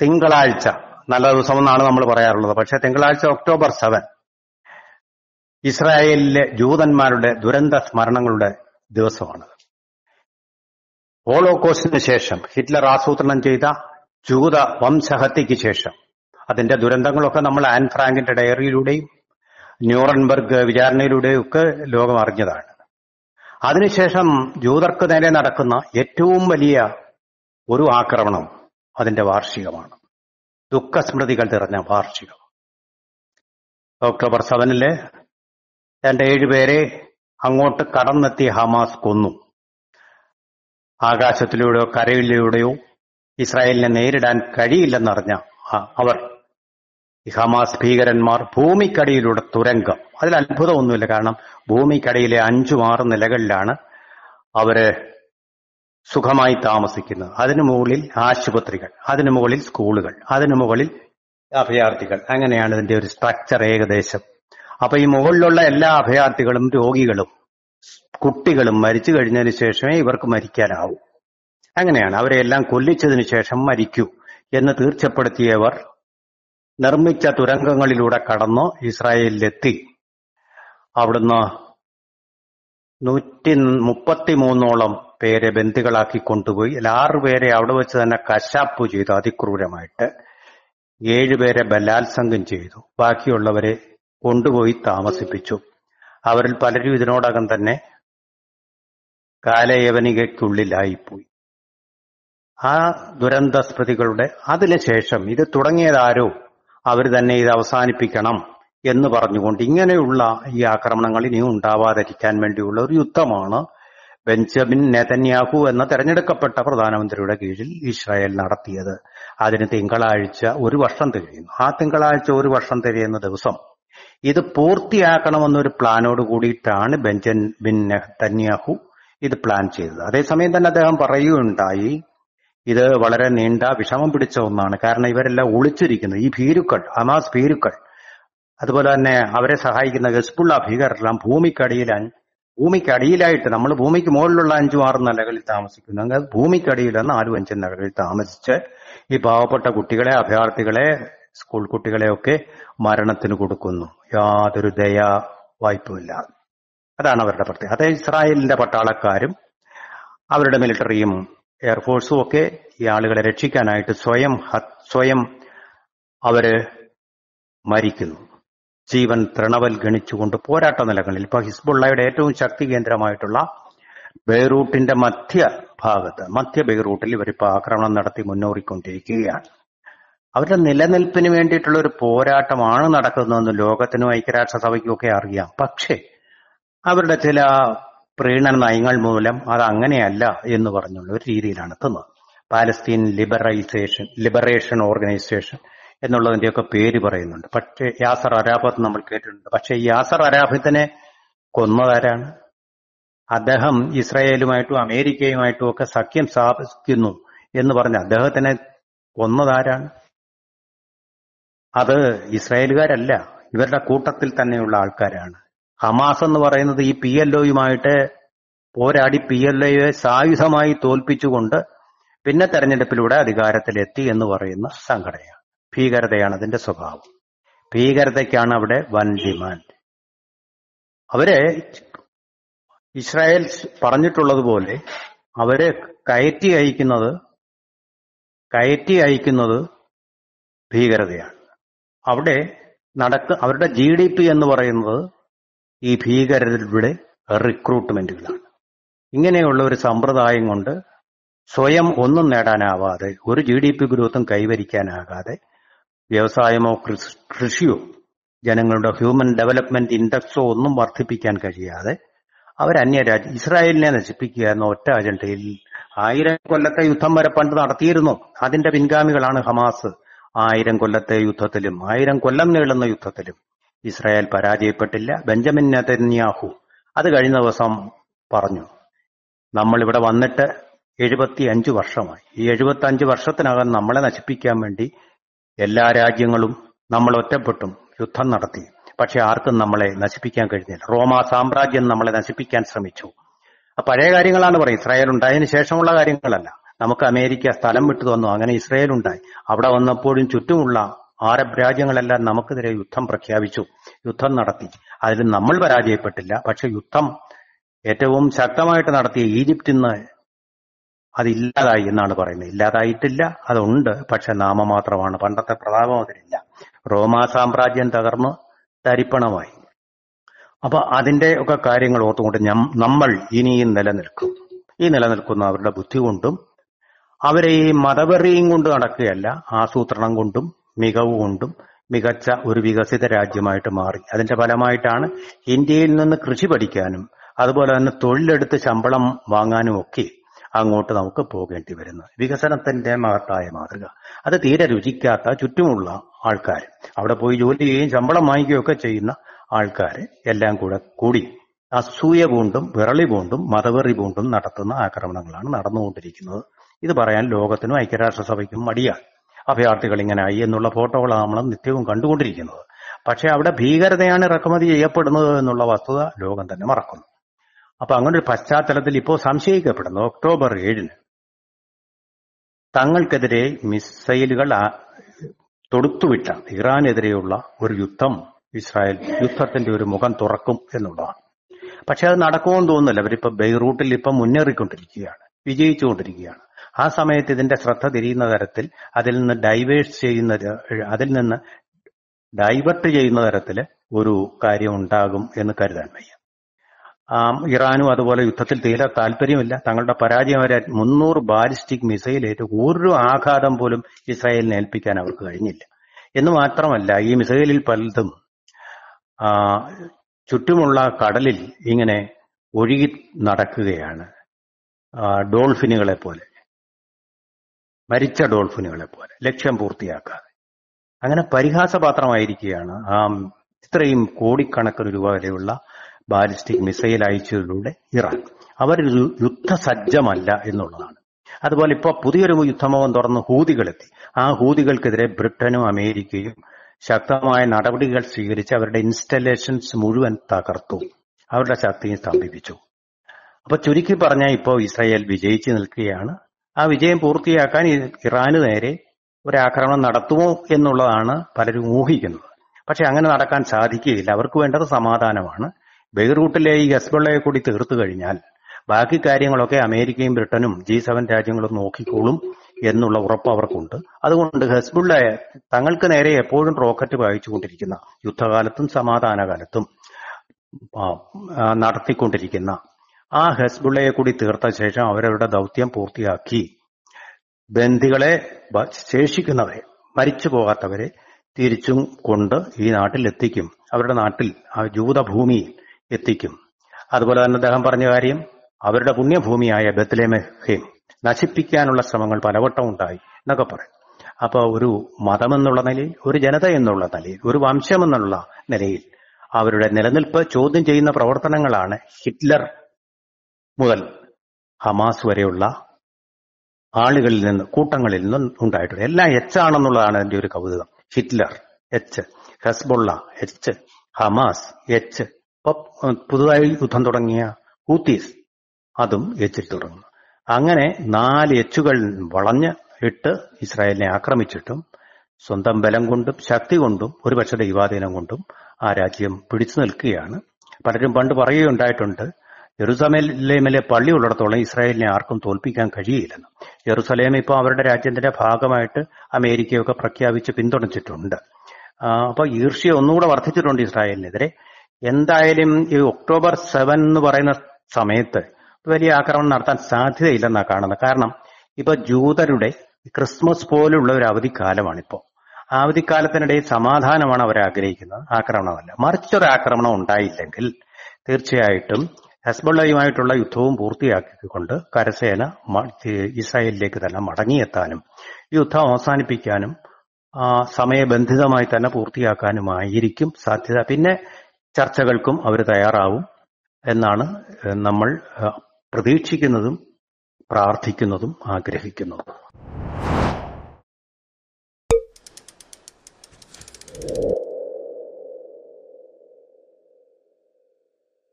തിങ്കളാഴ്ച നല്ല ദിവസം എന്നാണ് നമ്മൾ പറയാറുള്ളത് പക്ഷെ തിങ്കളാഴ്ച ഒക്ടോബർ സെവൻ ഇസ്രായേലിലെ ജൂതന്മാരുടെ ദുരന്ത സ്മരണങ്ങളുടെ ദിവസമാണ് ഹോളോകോസ്റ്റിന് ശേഷം ഹിറ്റ്ലർ ആസൂത്രണം ചെയ്ത ജൂത വംശഹത്യയ്ക്ക് ശേഷം അതിന്റെ ദുരന്തങ്ങളൊക്കെ നമ്മൾ ആൻ ഫ്രാങ്കിന്റെ ഡയറിയിലൂടെയും ന്യൂറൻബർഗ് വിചാരണയിലൂടെയും ഒക്കെ ലോകം അറിഞ്ഞതാണ് അതിനുശേഷം ജൂതർക്ക് നേരെ നടക്കുന്ന ഏറ്റവും വലിയ ഒരു ആക്രമണം അതിന്റെ വാർഷികമാണ് ദുഃഖസ്മൃതികൾ നിറഞ്ഞ വാർഷികം ഒക്ടോബർ സെവനില് രണ്ട് ഏഴുപേരെ അങ്ങോട്ട് കടന്നെത്തിയ ഹമാസ് കൊന്നു ആകാശത്തിലൂടെയോ കരയിലൂടെയോ ഇസ്രായേലിനെ നേരിടാൻ കഴിയില്ലെന്നറിഞ്ഞ അവർ ഈ ഹമാസ് ഭീകരന്മാർ ഭൂമിക്കടിയിലൂടെ തുരങ്കം അതിൽ അത്ഭുതമൊന്നുമില്ല കാരണം ഭൂമിക്കടിയിലെ അഞ്ചു ആറ് നിലകളിലാണ് അവര് സുഖമായി താമസിക്കുന്നത് അതിനു മുകളിൽ ആശുപത്രികൾ അതിനു മുകളിൽ സ്കൂളുകൾ അതിനു മുകളിൽ അഭയാർത്ഥികൾ അങ്ങനെയാണ് ഇതിന്റെ ഒരു സ്ട്രക്ചർ ഏകദേശം അപ്പൊ ഈ മുകളിലുള്ള എല്ലാ അഭയാർത്ഥികളും രോഗികളും കുട്ടികളും മരിച്ചു കഴിഞ്ഞതിന് ശേഷമേ ഇവർക്ക് മരിക്കാനാവൂ അങ്ങനെയാണ് എല്ലാം കൊല്ലിച്ചതിനു ശേഷം മരിക്കൂ എന്ന് തീർച്ചപ്പെടുത്തിയവർ നിർമ്മിച്ച തുരങ്കങ്ങളിലൂടെ കടന്നോ ഇസ്രായേലിലെത്തി അവിടുന്ന് നൂറ്റി മൂന്നോളം പേരെ ബന്ദികളാക്കി കൊണ്ടുപോയി ആറുപേരെ അവിടെ വെച്ച് തന്നെ കശാപ്പ് ചെയ്തു അതിക്രൂരമായിട്ട് ഏഴുപേരെ ബലാത്സംഗം ചെയ്തു ബാക്കിയുള്ളവരെ കൊണ്ടുപോയി താമസിപ്പിച്ചു അവരിൽ പലരും ഇതിനോടകം തന്നെ കാലയവനികയ്ക്കുള്ളിലായിപ്പോയി ആ ദുരന്ത സ്മൃതികളുടെ അതിന് ഇത് തുടങ്ങിയതാരോ അവർ തന്നെ ഇത് അവസാനിപ്പിക്കണം എന്ന് പറഞ്ഞുകൊണ്ട് ഇങ്ങനെയുള്ള ഈ ആക്രമണങ്ങൾ ഇനി ഉണ്ടാവാതിരിക്കാൻ വേണ്ടിയുള്ള ഒരു യുദ്ധമാണ് ബെഞ്ചമിൻ നെതന്യാഹു എന്ന തെരഞ്ഞെടുക്കപ്പെട്ട പ്രധാനമന്ത്രിയുടെ കീഴിൽ ഇസ്രായേൽ നടത്തിയത് അതിന് തിങ്കളാഴ്ച ഒരു വർഷം തികയുന്നു ആ തിങ്കളാഴ്ച ഒരു വർഷം തികയുന്ന ദിവസം ഇത് പൂർത്തിയാക്കണമെന്നൊരു പ്ലാനോട് കൂടിയിട്ടാണ് ബെഞ്ചമിൻ നെതന്യാഹു ഇത് പ്ലാൻ ചെയ്തത് അതേസമയം തന്നെ അദ്ദേഹം പറയുകയുണ്ടായി ഇത് വളരെ നീണ്ട വിഷമം പിടിച്ച ഒന്നാണ് കാരണം ഇവരെല്ലാം ഒളിച്ചിരിക്കുന്നത് ഈ ഭീരുക്കൾ അമാസ് ഭീരുക്കൾ അതുപോലെ തന്നെ അവരെ സഹായിക്കുന്ന ഗസ്ബുള്ള ഭീകരരെല്ലാം ഭൂമിക്കടിയിൽ ഭൂമിക്കടിയിലായിട്ട് നമ്മൾ ഭൂമിക്ക് മുകളിലുള്ള അഞ്ചു ആറ് നിലകളിൽ അങ്ങനെ ഭൂമിക്കടിയിൽ നാലും അഞ്ചും നിലകളിൽ താമസിച്ച് ഈ പാവപ്പെട്ട കുട്ടികളെ അഭയാർത്ഥികളെ സ്കൂൾ കുട്ടികളെയൊക്കെ മരണത്തിന് കൊടുക്കുന്നു യാതൊരു ദയ വായ്പയില്ല അതാണ് അവരുടെ പ്രത്യേകത അതേ ഇസ്രായേലിന്റെ പട്ടാളക്കാരും അവരുടെ മിലിറ്ററിയും എയർഫോഴ്സും ഒക്കെ ഈ ആളുകളെ രക്ഷിക്കാനായിട്ട് സ്വയം സ്വയം അവര് മരിക്കുന്നു ജീവൻ തൃണവൽ ഗണിച്ചുകൊണ്ട് പോരാട്ട നിലകളിൽ ഇപ്പൊ ഹിസ്ബുള്ളയുടെ ഏറ്റവും ശക്തി കേന്ദ്രമായിട്ടുള്ള ബെയ്റൂട്ടിന്റെ മധ്യ ഭാഗത്ത് മധ്യ ബെയ്റൂട്ടിൽ ഇവരിപ്പോ ആക്രമണം നടത്തി മുന്നോറിക്കൊണ്ടിരിക്കുകയാണ് അവരുടെ നിലനിൽപ്പിന് വേണ്ടിയിട്ടുള്ള ഒരു പോരാട്ടമാണ് നടക്കുന്നതെന്ന് ലോകത്തിനും ഐക്യരാഷ്ട്രസഭയ്ക്കും ഒക്കെ അറിയാം പക്ഷേ അവരുടെ ചില പ്രീണ നയങ്ങൾ മൂലം അത് അങ്ങനെയല്ല എന്ന് പറഞ്ഞുള്ള ഒരു രീതിയിലാണ് എത്തുന്നത് പാലസ്തീൻ ലിബറൈസേഷൻ ലിബറേഷൻ ഓർഗനൈസേഷൻ എന്നുള്ളതിന്റെയൊക്കെ പേര് പറയുന്നുണ്ട് പക്ഷേ യാസർ അരാഫത്ത് നമ്മൾ കേട്ടിട്ടുണ്ട് പക്ഷേ യാസർ അരാഫത്തിനെ കൊന്നതാരാണ് അദ്ദേഹം ഇസ്രായേലുമായിട്ടും അമേരിക്കയുമായിട്ടും ഒക്കെ സഖ്യം സ്ഥാപിക്കുന്നു എന്ന് പറഞ്ഞ അദ്ദേഹത്തിനെ കൊന്നതാരാണ് അത് ഇസ്രായേലുകാരല്ല ഇവരുടെ കൂട്ടത്തിൽ തന്നെയുള്ള ആൾക്കാരാണ് ഹമാസ് എന്ന് പറയുന്നത് ഈ പി എൽ ഒയുമായിട്ട് പോരാടി പി എൽ ഒയെ സായുധമായി തോൽപ്പിച്ചുകൊണ്ട് പിന്നെ തെരഞ്ഞെടുപ്പിലൂടെ അധികാരത്തിലെത്തി എന്ന് പറയുന്ന സംഘടനയാണ് ഭീകരതയാണ് അതിന്റെ സ്വഭാവം ഭീകരതയ്ക്കാണ് അവിടെ വൻ ഡിമാൻഡ് അവരെ ഇസ്രായേൽ പറഞ്ഞിട്ടുള്ളതുപോലെ അവരെ കയറ്റി അയക്കുന്നത് കയറ്റി അയക്കുന്നത് ഭീകരതയാണ് അവിടെ നടക്ക അവരുടെ ജി ഡി പി എന്ന് പറയുന്നത് ഈ ഭീകരരുടെ റിക്രൂട്ട്മെന്റുകളാണ് ഇങ്ങനെയുള്ള ഒരു സമ്പ്രദായം കൊണ്ട് സ്വയം ഒന്നും നേടാനാവാതെ ഒരു ജി ഡി പി ഗ്രോത്തും കൈവരിക്കാനാകാതെ വ്യവസായമോ കൃഷിയോ ജനങ്ങളുടെ ഹ്യൂമൻ ഡെവലപ്മെന്റ് ഇൻഡെക്സോ ഒന്നും വർദ്ധിപ്പിക്കാൻ കഴിയാതെ അവരന്യരാജ് ഇസ്രായേലിനെ നശിപ്പിക്കുക എന്ന ഒറ്റ അജണ്ടയിൽ ആയിരം കൊല്ലത്തെ യുദ്ധം വരെ പണ്ട് നടത്തിയിരുന്നു അതിന്റെ പിൻഗാമികളാണ് ഹമാസ് ആയിരം കൊല്ലത്തെ യുദ്ധത്തിലും ആയിരം കൊല്ലം നീളുന്ന യുദ്ധത്തിലും ഇസ്രായേൽ പരാജയപ്പെട്ടില്ല ബെഞ്ചമിൻ നെതന്യാഹു അത് കഴിഞ്ഞ ദിവസം പറഞ്ഞു നമ്മൾ ഇവിടെ വന്നിട്ട് എഴുപത്തി അഞ്ച് വർഷമായി ഈ എഴുപത്തി അഞ്ച് വർഷത്തിനകം നമ്മളെ നശിപ്പിക്കാൻ വേണ്ടി എല്ലാ രാജ്യങ്ങളും നമ്മൾ ഒറ്റപ്പെട്ടും യുദ്ധം നടത്തി പക്ഷെ ആർക്കും നമ്മളെ നശിപ്പിക്കാൻ കഴിഞ്ഞില്ല റോമാ സാമ്രാജ്യം നമ്മളെ നശിപ്പിക്കാൻ ശ്രമിച്ചു പഴയ കാര്യങ്ങളാണ് പറയും ഇസ്രായേൽ ഉണ്ടായതിനു ശേഷമുള്ള കാര്യങ്ങളല്ല നമുക്ക് അമേരിക്ക സ്ഥലം വിട്ടു തന്നു അങ്ങനെ ഇസ്രായേൽ ഉണ്ടായി അവിടെ വന്നപ്പോഴും ചുറ്റുമുള്ള ആരബ് രാജ്യങ്ങളെല്ലാം നമുക്കെതിരെ യുദ്ധം പ്രഖ്യാപിച്ചു യുദ്ധം നടത്തി അതിൽ നമ്മൾ പരാജയപ്പെട്ടില്ല പക്ഷെ യുദ്ധം ഏറ്റവും ശക്തമായിട്ട് നടത്തിയ ഈജിപ്തിന്ന് അതില്ലാതായി എന്നാണ് പറയുന്നത് ഇല്ലാതായിട്ടില്ല അതുണ്ട് പക്ഷെ നാമമാത്രമാണ് പണ്ടത്തെ പ്രതാപം അതിലില്ല റോമാ സാമ്രാജ്യം തകർന്ന് തരിപ്പണമായി അപ്പൊ അതിന്റെ ഒക്കെ കാര്യങ്ങൾ ഓർത്തുകൊണ്ട് നമ്മൾ ഇനിയും നിലനിൽക്കും ഈ നിലനിൽക്കുന്ന അവരുടെ ബുദ്ധി കൊണ്ടും അവരെ ഈ മതവെറിയും കൊണ്ട് നടക്കുകയല്ല ആസൂത്രണം കൊണ്ടും മികവ് കൊണ്ടും മികച്ച ഒരു വികസിത രാജ്യമായിട്ട് മാറി അതിന്റെ ഫലമായിട്ടാണ് ഇന്ത്യയിൽ നിന്ന് കൃഷി പഠിക്കാനും അതുപോലെ തന്നെ തൊഴിലെടുത്ത് ശമ്പളം വാങ്ങാനും ഒക്കെ അങ്ങോട്ട് നമുക്ക് പോകേണ്ടി വരുന്നത് വികസനത്തിന്റെ മഹത്തായ മാതൃക അത് തീരെ രുചിക്കാത്ത ചുറ്റുമുള്ള ആൾക്കാർ അവിടെ പോയി ജോലി ചെയ്യുകയും ശമ്പളം ഒക്കെ ചെയ്യുന്ന ആൾക്കാർ എല്ലാം കൂടെ കൂടി അസൂയ കൊണ്ടും വിറളി കൊണ്ടും മതവെറി കൊണ്ടും നടത്തുന്ന ആക്രമണങ്ങളാണ് നടന്നുകൊണ്ടിരിക്കുന്നത് ഇത് പറയാൻ ലോകത്തിനും ഐക്യരാഷ്ട്രസഭയ്ക്കും മടിയാണ് അഭയാർത്ഥികൾ ഇങ്ങനായി എന്നുള്ള ഫോട്ടോകളാണ് നമ്മൾ നിത്യവും കണ്ടുകൊണ്ടിരിക്കുന്നത് പക്ഷെ അവിടെ ഭീകരതയാണ് ഇറക്കുമതി ചെയ്യപ്പെടുന്നത് എന്നുള്ള വസ്തുത ലോകം തന്നെ മറക്കുന്നു അപ്പൊ അങ്ങനെ ഒരു പശ്ചാത്തലത്തിൽ ഇപ്പോൾ സംശയിക്കപ്പെടുന്നു ഒക്ടോബർ ഏഴിന് തങ്ങൾക്കെതിരെ മിസൈലുകൾ തൊടുത്തുവിട്ട ഇറാനെതിരെയുള്ള ഒരു യുദ്ധം ഇസ്രായേൽ യുദ്ധത്തിന്റെ ഒരു മുഖം തുറക്കും എന്നുള്ളതാണ് പക്ഷെ അത് നടക്കുമെന്ന് തോന്നുന്നില്ല അവരിപ്പോ ബെയ്റൂട്ടിൽ ഇപ്പം മുന്നേറിക്കൊണ്ടിരിക്കുകയാണ് വിജയിച്ചുകൊണ്ടിരിക്കുകയാണ് ആ സമയത്ത് ഇതിന്റെ ശ്രദ്ധ തിരിയുന്ന തരത്തിൽ അതിൽ നിന്ന് ഡൈവേഴ്സ് ചെയ്യുന്ന അതിൽ നിന്ന് ഡൈവേർട്ട് ചെയ്യുന്ന തരത്തിൽ ഒരു കാര്യം ഉണ്ടാകും എന്ന് കരുതാൻ വയ്യ ഇറാനും അതുപോലെ യുദ്ധത്തിൽ തീരെ താല്പര്യമില്ല തങ്ങളുടെ പരാജയം വരെ മുന്നൂറ് ബാലിസ്റ്റിക് മിസൈൽ ഏറ്റ് ഒരു ആഘാതം പോലും ഇസ്രായേലിനെ ഏൽപ്പിക്കാൻ അവർക്ക് കഴിഞ്ഞില്ല എന്ന് മാത്രമല്ല ഈ മിസൈലിൽ പലതും ചുറ്റുമുള്ള കടലിൽ ഇങ്ങനെ ഒഴുകി നടക്കുകയാണ് ഡോൾഫിനുകളെ പോലെ മരിച്ച ഡോൾഫിനുകളെ പോലെ ലക്ഷ്യം പൂർത്തിയാക്കാതെ അങ്ങനെ പരിഹാസപാത്രമായിരിക്കുകയാണ് ആ ഇത്രയും കോടിക്കണക്കിന് രൂപ വരെയുള്ള ബാലിസ്റ്റിക് മിസൈൽ അയച്ചതിലൂടെ ഇറാൻ അവരൊരു യുദ്ധസജ്ജമല്ല എന്നുള്ളതാണ് അതുപോലെ ഇപ്പോൾ പുതിയൊരു യുദ്ധമുഖം തുറന്ന് ഹൂതികളെത്തി ആ ഹൂതികൾക്കെതിരെ ബ്രിട്ടനും അമേരിക്കയും ശക്തമായ നടപടികൾ സ്വീകരിച്ച് അവരുടെ ഇൻസ്റ്റലേഷൻസ് മുഴുവൻ തകർത്തു അവരുടെ ശക്തിയും സ്തംഭിപ്പിച്ചു അപ്പൊ ചുരുക്കി പറഞ്ഞാൽ ഇപ്പോൾ ഇസ്രായേൽ വിജയിച്ചു നിൽക്കുകയാണ് ആ വിജയം പൂർത്തിയാക്കാൻ ഇറാന് നേരെ ഒരാക്രമണം നടത്തുമോ എന്നുള്ളതാണ് പലരും ഊഹിക്കുന്നത് പക്ഷെ അങ്ങനെ നടക്കാൻ സാധിക്കുകയില്ല അവർക്ക് വേണ്ടത് സമാധാനമാണ് ബെയ്റൂട്ടിലെ ഈ ഹെസ്ബള്ളയെ കൂടി തീർത്തു കഴിഞ്ഞാൽ ബാക്കി കാര്യങ്ങളൊക്കെ അമേരിക്കയും ബ്രിട്ടനും ജി സെവൻ രാജ്യങ്ങളും നോക്കിക്കോളും എന്നുള്ള ഉറപ്പ് അവർക്കുണ്ട് അതുകൊണ്ട് ഹെസ്ബുള്ളയെ തങ്ങൾക്ക് നേരെ എപ്പോഴും റോക്കറ്റ് പായിച്ചുകൊണ്ടിരിക്കുന്ന യുദ്ധകാലത്തും സമാധാനകാലത്തും നടത്തിക്കൊണ്ടിരിക്കുന്ന ആ ഹെസ്ബുള്ളയെ കൂടി തീർത്ത ശേഷം അവരവരുടെ ദൗത്യം പൂർത്തിയാക്കി ബന്ദികളെ ശേഷിക്കുന്നവരെ മരിച്ചു പോകാത്തവരെ തിരിച്ചും കൊണ്ട് ഈ നാട്ടിൽ എത്തിക്കും അവരുടെ നാട്ടിൽ ആ ജൂതഭൂമിയിൽ എത്തിക്കും അതുപോലെ തന്നെ അദ്ദേഹം പറഞ്ഞ കാര്യം അവരുടെ പുണ്യഭൂമിയായ ബത്ലേമഹേം നശിപ്പിക്കാനുള്ള ശ്രമങ്ങൾ പലവട്ടം ഉണ്ടായി എന്നൊക്കെ പറയും അപ്പോൾ ഒരു മതമെന്നുള്ള നിലയിൽ ഒരു ജനത എന്നുള്ള നിലയിൽ ഒരു വംശം എന്നുള്ള നിലയിൽ അവരുടെ നിലനിൽപ്പ് ചോദ്യം ചെയ്യുന്ന പ്രവർത്തനങ്ങളാണ് ഹിറ്റ്ലർ മുതൽ ഹമാസ് വരെയുള്ള ആളുകളിൽ നിന്ന് കൂട്ടങ്ങളിൽ നിന്നും ഉണ്ടായിട്ടുണ്ട് എല്ലാം എച്ച് ആണെന്നുള്ളതാണ് അതിന്റെ ഒരു കൗതുകം Hitler H Hezbollah H Hamas H പുതുതായി യുദ്ധം തുടങ്ങിയ ഹൂത്തീസ് അതും എച്ചിൽ തുടങ്ങുന്നു അങ്ങനെ നാല് എച്ചുകൾ വളഞ്ഞ് ഇട്ട് ഇസ്രായേലിനെ ആക്രമിച്ചിട്ടും സ്വന്തം ബലം കൊണ്ടും ശക്തി കൊണ്ടും ഒരുപക്ഷെ ദൈവാധീനം കൊണ്ടും ആ രാജ്യം പിടിച്ചു നിൽക്കുകയാണ് പലരും പണ്ട് പറയുകയുണ്ടായിട്ടുണ്ട് യെറുസലേമിലെ പള്ളി ഉള്ളിടത്തോളം ഇസ്രായേലിനെ ആർക്കും തോൽപ്പിക്കാൻ കഴിയില്ലെന്ന് യെറുസലേം ഇപ്പോൾ അവരുടെ രാജ്യത്തിന്റെ ഭാഗമായിട്ട് അമേരിക്കയൊക്കെ പ്രഖ്യാപിച്ച് പിന്തുണച്ചിട്ടുണ്ട് അപ്പോൾ ഈർഷ്യ ഒന്നുകൂടെ വർദ്ധിച്ചിട്ടുണ്ട് ഇസ്രായേലിനെതിരെ എന്തായാലും ഈ ഒക്ടോബർ സെവൻ എന്ന് പറയുന്ന സമയത്ത് വലിയ ആക്രമണം നടത്താൻ സാധ്യതയില്ലെന്നാണ് കാണുന്നത് കാരണം ഇപ്പൊ ജൂതരുടെ ക്രിസ്മസ് പോലുള്ള ഒരു അവധിക്കാലമാണിപ്പോ അവധിക്കാലത്തിനിടയിൽ സമാധാനമാണ് അവർ ആഗ്രഹിക്കുന്നത് ആക്രമണമല്ല മറിച്ചൊരു ആക്രമണം ഉണ്ടായില്ലെങ്കിൽ തീർച്ചയായിട്ടും ഹസ്ബുള്ളയുമായിട്ടുള്ള യുദ്ധവും പൂർത്തിയാക്കിക്കൊണ്ട് കരസേന ഇസ്രായേലിലേക്ക് തന്നെ മടങ്ങിയെത്താനും യുദ്ധം അവസാനിപ്പിക്കാനും സമയബന്ധിതമായി തന്നെ പൂർത്തിയാക്കാനുമായിരിക്കും സാധ്യത പിന്നെ ചർച്ചകൾക്കും അവർ തയ്യാറാവും എന്നാണ് നമ്മൾ പ്രതീക്ഷിക്കുന്നതും പ്രാർത്ഥിക്കുന്നതും ആഗ്രഹിക്കുന്നതും